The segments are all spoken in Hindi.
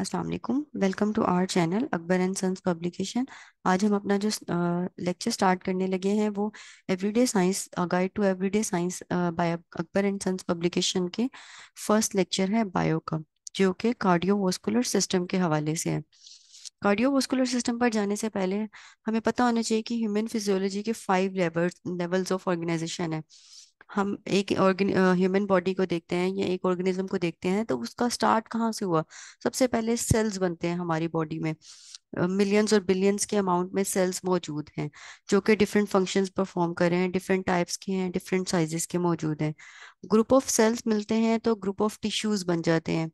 अस्सलाम वालेकुम welcome to our channel Akbar and sons publication आज हम अपना जो लेक्चर uh, स्टार्ट करने लगे हैं वो everyday science guide to everyday science by Akbar and sons publication के फर्स्ट लेक्चर है बायो का जो कि कार्डियोवास्कुलर सिस्टम के हवाले से है कार्डियोवास्कुलर सिस्टम पर जाने से पहले हमें पता होना चाहिए कि ह्यूमन फिजियोलॉजी के फाइव लेवल्स ऑफ ऑर्गेनाइजेशन है हम एक ह्यूमन बॉडी को देखते हैं या एक ऑर्गेनिज्म को देखते हैं तो उसका स्टार्ट कहाँ से हुआ सबसे पहले सेल्स बनते हैं हमारी बॉडी में मिलियंस और बिलियंस के अमाउंट में सेल्स मौजूद हैं जो कि डिफरेंट फंक्शंस परफॉर्म कर रहे हैं डिफरेंट टाइप्स के हैं डिफरेंट साइजेस के मौजूद हैं ग्रुप ऑफ सेल्स मिलते हैं तो ग्रुप ऑफ टिश्यूज बन जाते हैं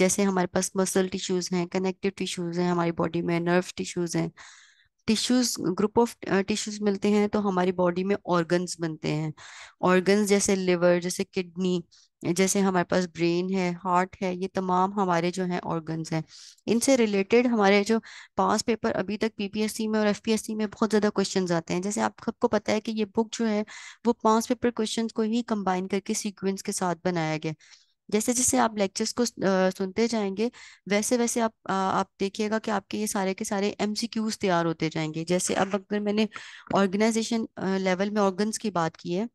जैसे हमारे पास मसल टिश्यूज हैं कनेक्टिव टिश्यूज हैं हमारी बॉडी में नर्व टिश्यूज हैं टिश्यूज ग्रुप ऑफ टिश्यूज मिलते हैं तो हमारी बॉडी में ऑर्गन्स बनते हैं ऑर्गन्स जैसे लिवर जैसे किडनी जैसे हमारे पास ब्रेन है हार्ट है ये तमाम हमारे जो हैं ऑर्गन्स हैं इनसे रिलेटेड हमारे जो पास पेपर अभी तक पीपीएससी में और एफपीएससी में बहुत ज़्यादा क्वेश्चन आते हैं जैसे आप सबको पता है कि ये बुक जो है वो पास पेपर क्वेश्चन को ही कंबाइन करके सीक्वेंस के साथ बनाया गया जैसे जैसे आप लेक्चर्स को सुनते जाएंगे वैसे वैसे आप आप देखिएगा कि आपके ये सारे के सारे एम तैयार होते जाएंगे जैसे अब अगर मैंने ऑर्गेनाइजेशन लेवल में ऑर्गन्स की बात की है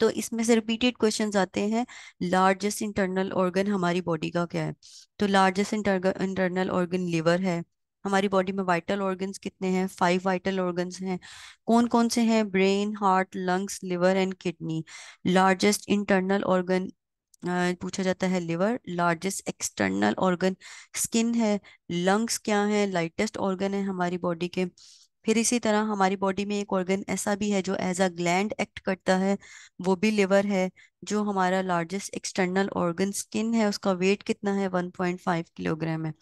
तो इसमें से रिपीटेड क्वेश्चन आते हैं लार्जेस्ट इंटरनल ऑर्गन हमारी बॉडी का क्या है तो लार्जेस्ट इंटरनल ऑर्गन लिवर है हमारी बॉडी में वाइटल ऑर्गन्स कितने हैं फाइव वाइटल ऑर्गन्स हैं कौन कौन से हैं brain heart lungs liver and kidney largest internal organ पूछा जाता है liver largest external organ skin है लंग्स क्या है लाइटेस्ट ऑर्गन है हमारी बॉडी के फिर इसी तरह हमारी बॉडी में एक ऑर्गन ऐसा भी है जो एज अ ग्लैंड एक्ट करता है वो भी लिवर है जो हमारा लार्जेस्ट एक्सटर्नल ऑर्गन स्किन है उसका वेट कितना है 1.5 किलोग्राम है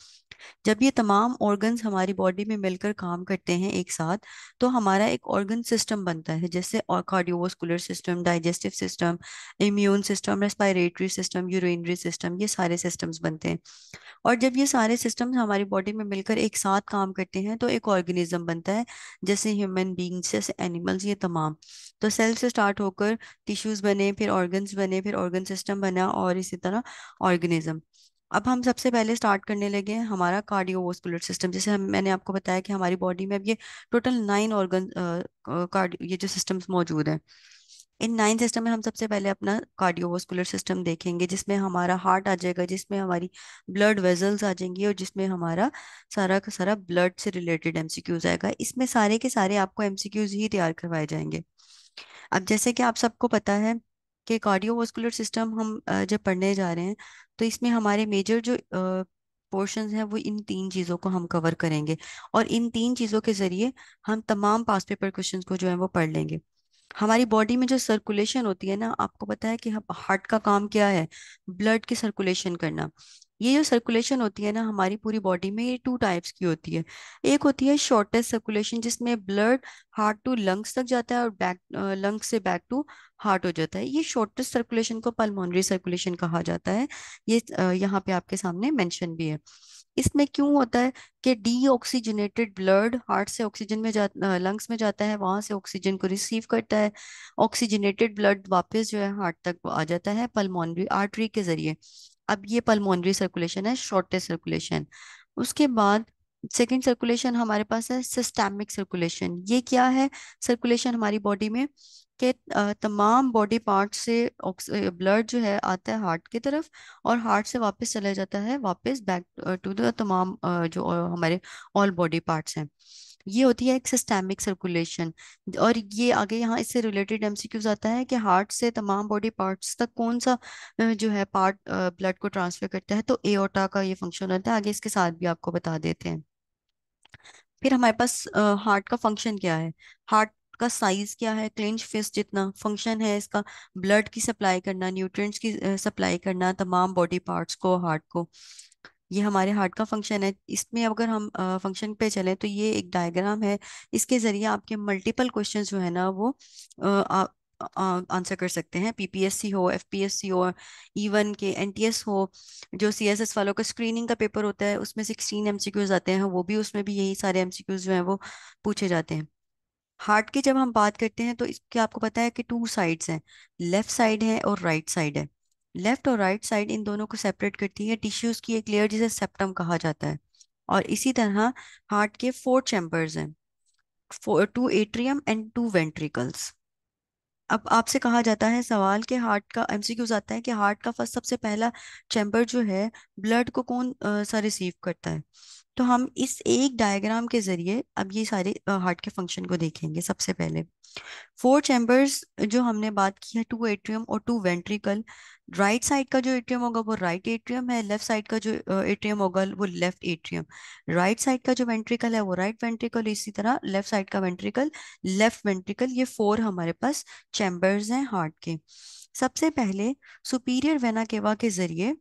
जब ये तमाम ऑर्गन्स हमारी बॉडी में मिलकर काम करते हैं एक साथ तो हमारा एक ऑर्गन सिस्टम बनता है जैसे cardiovascular system digestive system immune system respiratory system urinary system ये सारे सिस्टम्स बनते हैं और जब ये सारे सिस्टम्स हमारी बॉडी में मिलकर एक साथ काम करते हैं तो एक ऑर्गेनिज्म बनता है जैसे ह्यूमन बींग्स जैसे एनिमल्स ये तमाम तो सेल से स्टार्ट होकर टिश्यूज़ बने फिर ऑर्गन्स बने फिर ऑर्गन सिस्टम बना और इसी तरह ऑर्गेनिज्म अब हम सबसे पहले स्टार्ट करने लगे हैं हमारा कार्डियोवास्कुलर सिस्टम जैसे हम मैंने आपको बताया कि हमारी बॉडी में अब ये टोटल नाइन ऑर्गन कार्डियो ये जो सिस्टम्स मौजूद हैं इन नाइन सिस्टम में हम सबसे पहले अपना कार्डियोवास्कुलर सिस्टम देखेंगे जिसमें हमारा हार्ट आ जाएगा जिसमें हमारी ब्लड वेजल्स आ जाएंगी और जिसमें हमारा सारा का सारा ब्लड से रिलेटेड एम आएगा इसमें सारे के सारे आपको एम ही तैयार करवाए जाएंगे अब जैसे कि आप सबको पता है कि कार्डियोवास्कुलर सिस्टम हम जब पढ़ने जा रहे हैं तो इसमें हमारे मेजर जो पोर्शन हैं वो इन तीन चीज़ों को हम कवर करेंगे और इन तीन चीज़ों के ज़रिए हम तमाम पास पेपर क्वेश्चन को जो है वो पढ़ लेंगे हमारी बॉडी में जो सर्कुलेशन होती है ना आपको पता है कि हार्ट का काम क्या है ब्लड की सर्कुलेशन करना ये जो सर्कुलेशन होती है ना हमारी पूरी बॉडी में ये टू टाइप्स की होती है एक होती है शॉर्टेस्ट सर्कुलेशन जिसमें ब्लड हार्ट टू लंग्स तक जाता है और बैक लंग्स से बैक टू हार्ट हो जाता है ये शॉर्टेस्ट सर्कुलेशन को पल्मोनरी सर्कुलेशन कहा जाता है ये यहाँ पे आपके सामने मेंशन भी है इसमें क्यों होता है कि डीऑक्सीजनेटेड ब्लड हार्ट से ऑक्सीजन में जा लंग्स में जाता है वहां से ऑक्सीजन को रिसीव करता है ऑक्सीजनेटेड ब्लड वापस जो है हार्ट तक आ जाता है पल्मोनरी आर्टरी के जरिए अब ये पल्मोनरी सर्कुलेशन है शॉर्टेस्ट सर्कुलेशन उसके बाद सेकेंड सर्कुलेशन हमारे पास है सिस्टेमिक सर्कुलेशन ये क्या है सर्कुलेशन हमारी बॉडी में के तमाम बॉडी पार्ट से ब्लड जो है आता है हार्ट की तरफ और हार्ट से वापस चला जाता है वापस बैक टू द तमाम जो हमारे ऑल बॉडी पार्ट्स हैं ये होती है एक सिस्टेमिक सर्कुलेशन और ये आगे यहाँ इससे रिलेटेड एमसीक्यूज आता है कि हार्ट से तमाम बॉडी पार्ट्स तक कौन सा जो है पार्ट ब्लड को ट्रांसफर करता है तो एओटा का ये फंक्शन होता है आगे इसके साथ भी आपको बता देते हैं फिर हमारे पास हार्ट का फंक्शन क्या है हार्ट का साइज क्या है क्लिंच फिस्ट जितना फंक्शन है इसका ब्लड की सप्लाई करना न्यूट्रिएंट्स की सप्लाई करना तमाम बॉडी पार्ट्स को हार्ट को ये हमारे हार्ट का फंक्शन है इसमें अगर हम फंक्शन पे चलें तो ये एक डायग्राम है इसके ज़रिए आपके मल्टीपल क्वेश्चन जो है ना वो आंसर कर सकते हैं पीपीएससी हो एफपीएससी हो इवन e के एनटीएस हो जो सीएसएस वालों का स्क्रीनिंग का पेपर होता है उसमें सिक्सटीन एमसीक्यूज आते हैं वो भी उसमें भी यही सारे एमसीक्यूज जो हैं वो पूछे जाते हैं हार्ट की जब हम बात करते हैं तो इसके आपको पता है कि टू साइड्स हैं लेफ्ट साइड है और राइट right साइड है लेफ्ट और राइट साइड इन दोनों को सेपरेट करती है टिश्यूज की एक लेयर जिसे सेप्टम कहा जाता है और इसी तरह हार्ट के फोर चैम्बर्स हैं two atrium and two ventricles अब आपसे कहा जाता है सवाल के हार्ट का एमसीक्यूज आता है कि हार्ट का फर्स्ट सबसे पहला चैम्बर जो है ब्लड को कौन सा रिसीव करता है तो हम इस एक डायग्राम के जरिए अब ये सारे हार्ट के फंक्शन को देखेंगे सबसे पहले फोर चैम्बर्स जो हमने बात की है टू एट्रियम और टू वेंट्रिकल राइट साइड का जो एट्रियम होगा वो राइट एट्रियम है लेफ्ट साइड का जो एट्रियम होगा वो लेफ्ट एट्रियम राइट साइड का जो वेंट्रिकल है वो राइट वेंट्रिकल इसी तरह लेफ्ट साइड का वेंट्रिकल लेफ्ट वेंट्रिकल ये फोर हमारे पास चैम्बर्स हैं हार्ट के सबसे पहले सुपीरियर वेना केवा के जरिए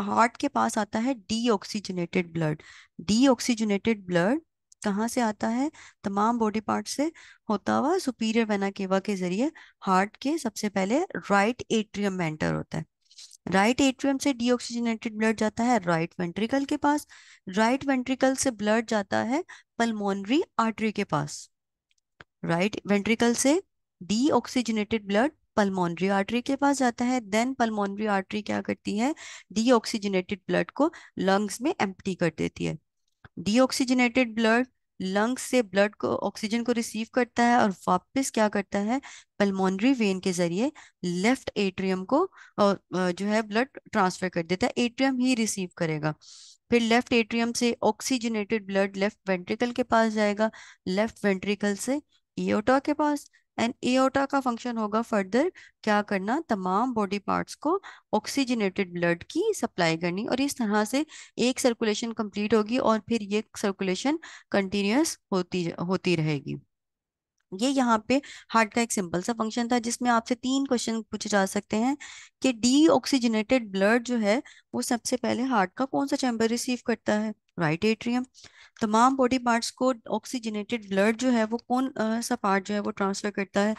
हार्ट के पास आता है डीऑक्सीजनेटेड ब्लड डीऑक्सीजनेटेड ब्लड कहाँ से आता है तमाम बॉडी पार्ट से होता हुआ सुपीरियर वेना केवा के जरिए हार्ट के सबसे पहले राइट एट्रियम में एंटर होता है राइट एट्रियम से डीऑक्सीजनेटेड ब्लड जाता है राइट वेंट्रिकल के पास राइट वेंट्रिकल से ब्लड जाता है पल्मोनरी आर्टरी के पास राइट वेंट्रिकल से डीऑक्सीजनेटेड ब्लड पल्मोनरी आर्टरी के पास जाता है देन पल्मोनरी आर्टरी क्या करती है डीऑक्सीजनेटेड ब्लड को लंग्स में एम्प्टी कर देती है डीऑक्सीजनेटेड ब्लड लंग्स से ब्लड को ऑक्सीजन को रिसीव करता है और वापस क्या करता है पल्मोनरी वेन के जरिए लेफ्ट एट्रियम को जो है ब्लड ट्रांसफर कर देता है एट्रियम ही रिसीव करेगा फिर लेफ्ट एट्रियम से ऑक्सीजनेटेड ब्लड लेफ्ट वेंट्रिकल के पास जाएगा लेफ्ट वेंट्रिकल से ईओटा के पास एंड एओटा का फंक्शन होगा फर्दर क्या करना तमाम बॉडी पार्ट्स को ऑक्सीजनेटेड ब्लड की सप्लाई करनी और इस तरह से एक सर्कुलेशन कंप्लीट होगी और फिर ये सर्कुलेशन कंटिन्यूस होती होती रहेगी ये यहाँ पे हार्ट का एक सिंपल सा फंक्शन था जिसमें आपसे तीन क्वेश्चन पूछे जा सकते हैं कि डीऑक्सीजनेटेड ब्लड जो है वो सबसे पहले हार्ट का कौन सा चैम्बर रिसीव करता है राइट एट्रियम तमाम बॉडी पार्ट्स को ऑक्सीजनेटेड ब्लड जो है वो कौन सा पार्ट जो है वो ट्रांसफर करता है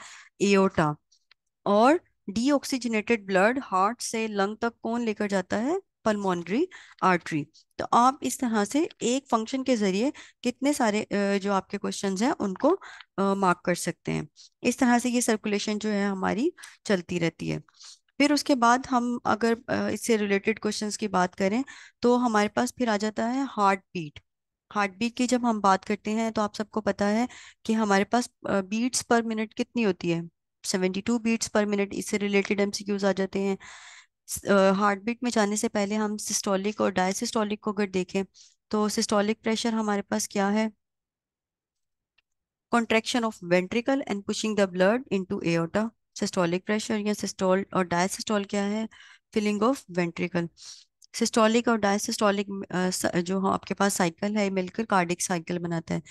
एओटा और डीऑक्सीजनेटेड ब्लड हार्ट से लंग तक कौन लेकर जाता है पल्मोनरी आर्टरी तो आप इस तरह से एक फंक्शन के ज़रिए कितने सारे जो आपके क्वेश्चंस हैं उनको मार्क कर सकते हैं इस तरह से ये सर्कुलेशन जो है हमारी चलती रहती है फिर उसके बाद हम अगर इससे रिलेटेड क्वेश्चंस की बात करें तो हमारे पास फिर आ जाता है हार्ट बीट हार्ट बीट की जब हम बात करते हैं तो आप सबको पता है कि हमारे पास बीट्स पर मिनट कितनी होती है 72 बीट्स पर मिनट इससे रिलेटेड एमसीक्यूज आ जाते हैं हार्ट बीट में जाने से पहले हम सिस्टोलिक और डायसिस्टोलिक को अगर देखें तो सिस्टोलिक प्रेशर हमारे पास क्या है contraction of ventricle and pushing the blood into aorta systolic pressure या सिस्टोल और डायसिस्टोल क्या है फिलिंग ऑफ वेंट्रिकल सिस्टोलिक और डायसिस्टोलिक जो हाँ, आपके पास साइकिल है मिलकर कार्डिक साइकिल बनाता है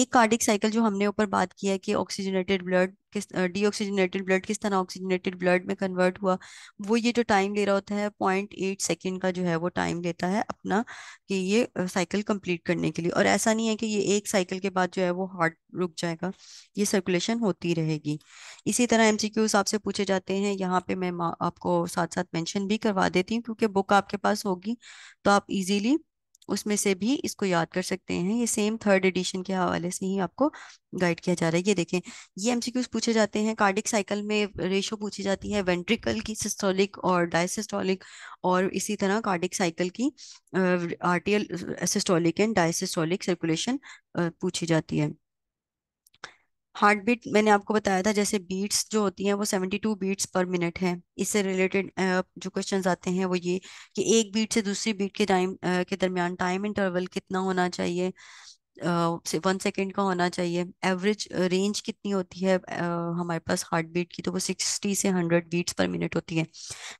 एक कार्डिक साइकिल जो हमने ऊपर बात किया है कि ऑक्सीजनेटेड ब्लड किस डीऑक्सीजनेटेड ब्लड किस तरह ऑक्सीजनेटेड ब्लड में कन्वर्ट हुआ वो ये जो टाइम ले रहा होता है पॉइंट एट सेकेंड का जो है वो टाइम लेता है अपना कि ये साइकिल कंप्लीट करने के लिए और ऐसा नहीं है कि ये एक साइकिल के बाद जो है वो हार्ट रुक जाएगा ये सर्कुलेशन होती रहेगी इसी तरह एम आपसे पूछे जाते हैं यहाँ पे मैं आपको साथ साथ मैंशन भी करवा देती हूँ क्योंकि बुक आपके पास होगी तो आप इजिली उसमें से भी इसको याद कर सकते हैं ये सेम थर्ड एडिशन के हवाले से ही आपको गाइड किया जा रहा है ये देखें ये एमसीक्यूज पूछे जाते हैं कार्डिक साइकिल में रेशो पूछी जाती है वेंट्रिकल की सिस्टोलिक और डायसिस्टोलिक और इसी तरह कार्डिक साइकिल की atrial systolic and diastolic circulation पूछी जाती है हार्ट बीट मैंने आपको बताया था जैसे बीट्स जो होती हैं वो 72 बीट्स पर मिनट है इससे रिलेटेड जो क्वेश्चंस आते हैं वो ये कि एक बीट से दूसरी बीट के टाइम के दरमियान टाइम इंटरवल कितना होना चाहिए वन सेकेंड का होना चाहिए एवरेज रेंज कितनी होती है हमारे पास हार्ट बीट की तो वो सिक्सटी से हंड्रेड बीट्स पर मिनट होती है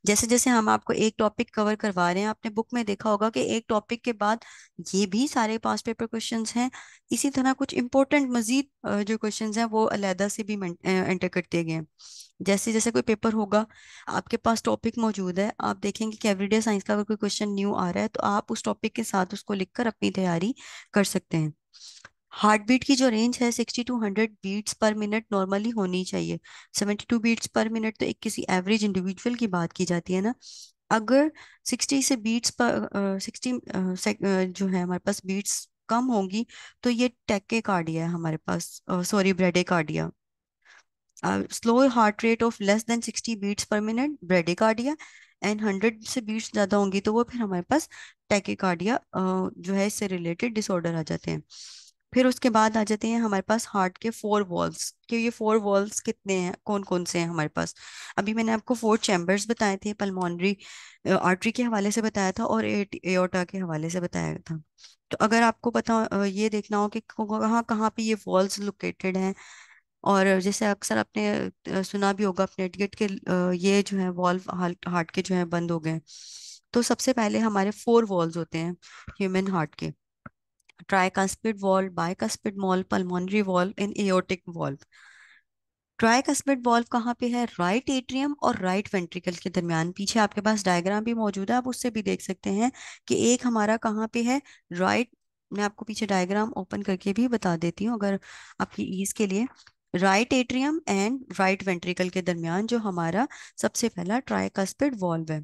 जैसे जैसे हम आपको एक टॉपिक कवर करवा रहे हैं आपने बुक में देखा होगा कि एक टॉपिक के बाद ये भी सारे पास पेपर क्वेश्चन हैं इसी तरह कुछ इंपॉर्टेंट मजीद जो क्वेश्चन हैं वो अलहदा से भी एंटर कर दिए गए हैं जैसे जैसे कोई पेपर होगा आपके पास टॉपिक मौजूद है आप देखेंगे कि एवरीडे साइंस का अगर कोई क्वेश्चन न्यू आ रहा है तो आप उस टॉपिक के साथ उसको लिखकर अपनी तैयारी कर सकते हैं हार्ट बीट की जो रेंज है sixty to hundred beats per minute normally होनी चाहिए seventy two beats per minute तो एक किसी एवरेज इंडिविजुअल की बात की जाती है ना अगर सिक्सटी से बीट्स पर सिक्सटी जो है हमारे पास बीट्स कम होंगी तो ये टेके कार्डिया है हमारे पास sorry bradycardia slow heart rate of less than than 60 beats per minute bradycardia and hundred से बीट्स ज़्यादा होंगी तो वो फिर हमारे पास टैकिकार्डिया uh, जो है इससे रिलेटेड डिसऑर्डर आ जाते हैं फिर उसके बाद आ जाते हैं हमारे पास हार्ट के फोर वॉल्स कि ये फोर वॉल्स कितने हैं कौन कौन से हैं हमारे पास अभी मैंने आपको फोर चैम्बर्स बताए थे पलमोनरी आर्टरी uh, के हवाले से बताया था और एओटा के हवाले से बताया था तो अगर आपको पता uh, ये देखना हो कि कहाँ कहाँ पे ये वॉल्स लोकेटेड हैं और जैसे अक्सर आपने सुना भी होगा अपने एडगेट के ये जो है वॉल्व हार्ट के जो है बंद हो गए तो सबसे पहले हमारे फोर वॉल्व होते हैं ह्यूमन हार्ट के tricuspid valve bicuspid valve pulmonary valve and aortic valve tricuspid valve कहाँ पे है राइट right एट्रियम और राइट right वेंट्रिकल के दरमियान पीछे आपके पास डायग्राम भी मौजूद है आप उससे भी देख सकते हैं कि एक हमारा कहाँ पे है राइट right, मैं आपको पीछे डायग्राम ओपन करके भी बता देती हूँ अगर आपकी ईज के लिए right atrium and right ventricle के दरमियान जो हमारा सबसे पहला ट्राइकस्पिड वॉल्व है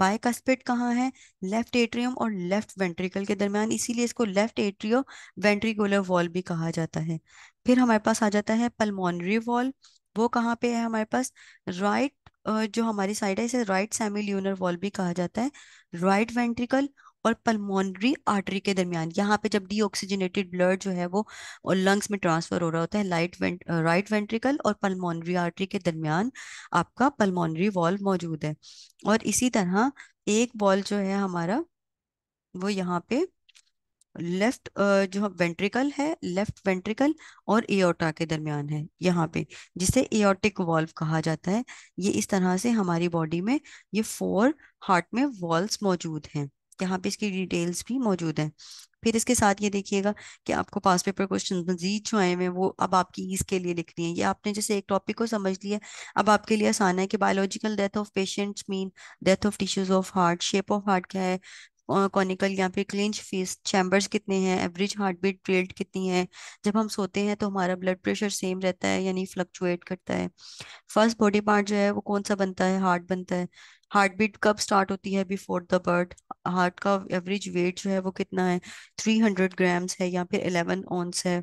बायकस्पिड कहाँ है लेफ्ट एट्रियम और लेफ्ट वेंट्रिकल के दरमियान इसीलिए इसको लेफ्ट एट्रियो वेंट्रिकुलर वॉल्व भी कहा जाता है फिर हमारे पास आ जाता है पलमोनरी वॉल्व वो कहाँ पे है हमारे पास राइट right, जो हमारी साइड है इसे राइट सेमिल्यूनर वॉल्व भी कहा जाता है राइट right वेंट्रिकल और पल्मोनरी आर्टरी के दरमियान यहाँ पे जब डीऑक्सीजनेटेड ब्लड जो है वो और लंग्स में ट्रांसफर हो रहा होता है लाइट वेंट, राइट वेंट्रिकल और पल्मोनरी आर्टरी के दरमियान आपका पल्मोनरी वॉल्व मौजूद है और इसी तरह एक बॉल जो है हमारा वो यहाँ पे लेफ्ट जो वेंट्रिकल है लेफ्ट वेंट्रिकल और एओटा के दरमियान है यहाँ पे जिसे एओटिक वॉल्व कहा जाता है ये इस तरह से हमारी बॉडी में ये फोर हार्ट में वॉल्व मौजूद हैं यहाँ पे इसकी डिटेल्स भी मौजूद हैं फिर इसके साथ ये देखिएगा कि आपको पास पेपर क्वेश्चन मजीद जो आए हुए वो अब आपकी ईज के लिए लिखनी है ये आपने जैसे एक टॉपिक को समझ लिया अब आपके लिए आसान है कि biological death of patients mean death of tissues of heart shape of heart क्या है कॉनिकल यहाँ पे क्लिंच फीस चैम्बर्स कितने हैं एवरेज हार्ट बीट रेट कितनी है जब हम सोते हैं तो हमारा ब्लड प्रेशर सेम रहता है यानी फ्लक्चुएट करता है फर्स्ट बॉडी पार्ट जो है वो कौन सा बनता है हार्ट बनता है हार्ट बीट कब स्टार्ट होती है बिफोर द बर्थ हार्ट का एवरेज वेट जो है वो कितना है थ्री हंड्रेड ग्राम्स है या फिर एलेवन ऑन्स है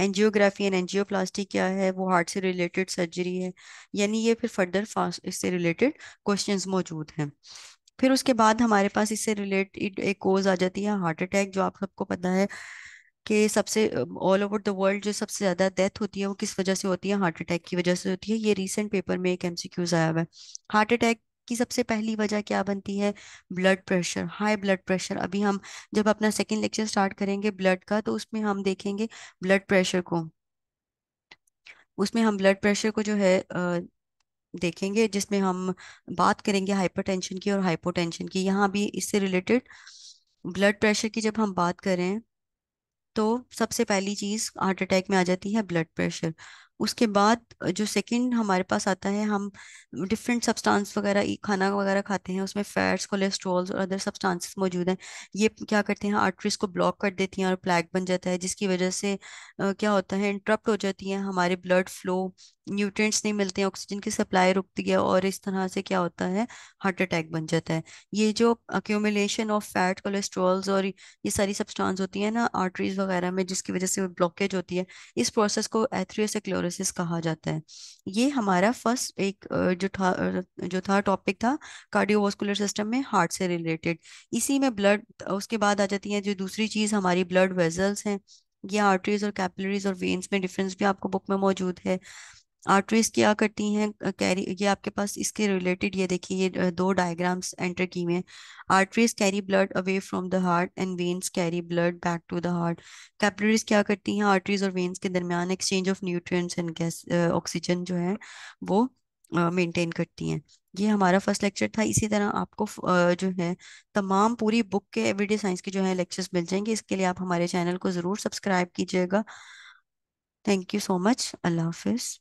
एनजियोग्राफी एंड एनजियोप्लास्टी क्या है वो हार्ट से रिलेटेड सर्जरी है यानी ये फिर फर्दर फास्ट इससे रिलेटेड क्वेश्चंस मौजूद हैं फिर उसके बाद हमारे पास इससे रिलेटेड एक कोज आ जाती है हार्ट अटैक जो आप सबको पता है कि सबसे ऑल ओवर द वर्ल्ड जो सबसे ज़्यादा डेथ होती है वो किस वजह से होती है हार्ट अटैक की वजह से होती है ये रिसेंट पेपर में एक एमसीक्यूज आया हुआ है हार्ट अटैक की सबसे पहली वजह क्या बनती है blood pressure high blood pressure अभी हम जब अपना सेकेंड लेक्चर स्टार्ट करेंगे ब्लड का तो उसमें हम देखेंगे ब्लड प्रेशर को उसमें हम ब्लड प्रेशर को जो है आ, देखेंगे जिसमें हम बात करेंगे हाइपरटेंशन की और हाइपोटेंशन की यहाँ भी इससे रिलेटेड ब्लड प्रेशर की जब हम बात करें तो सबसे पहली चीज़ हार्ट अटैक में आ जाती है ब्लड प्रेशर उसके बाद जो सेकंड हमारे पास आता है हम डिफरेंट सब्सटेंस वगैरह खाना वगैरह खाते हैं उसमें फैट्स कोलेस्ट्रॉल और अदर सब्सटेंसेस मौजूद हैं ये क्या करते हैं आर्टरीज को ब्लॉक कर देती हैं और प्लैग बन जाता है जिसकी वजह से क्या होता है इंटरप्ट हो जाती है हमारे ब्लड फ्लो न्यूट्रिएंट्स नहीं मिलते हैं ऑक्सीजन की सप्लाई रुकती है और इस तरह से क्या होता है हार्ट अटैक बन जाता है ये जो अक्यूमुलेशन ऑफ फैट कोलेस्ट्रॉल्स और ये सारी सब्सटेंस होती है ना आर्टरीज वगैरह में जिसकी वजह से ब्लॉकेज होती है इस प्रोसेस को एथ्रियोसिक्लोर सर्विसेज कहा जाता है ये हमारा फर्स्ट एक जो था जो था टॉपिक था कार्डियोवास्कुलर सिस्टम में हार्ट से रिलेटेड इसी में ब्लड उसके बाद आ जाती है जो दूसरी चीज़ हमारी ब्लड वेजल्स हैं ये आर्टरीज और कैपिलरीज और वेन्स में डिफरेंस भी आपको बुक में मौजूद है आर्टरीज क्या करती हैं कैरी ये आपके पास इसके रिलेटेड ये देखिए ये दो डायग्राम्स एंटर किए हुए हैं arteries carry blood away from the heart and veins carry blood back to the heart capillaries क्या करती हैं आर्टरीज और वेन्स के दरमियान exchange of nutrients and gas oxygen जो है वो मेंटेन करती हैं ये हमारा फर्स्ट लेक्चर था इसी तरह आपको जो है तमाम पूरी बुक के एवरीडे साइंस के जो है लेक्चर्स मिल जाएंगे इसके लिए आप हमारे चैनल को ज़रूर सब्सक्राइब कीजिएगा थैंक यू सो मच अल्लाह हाफिज़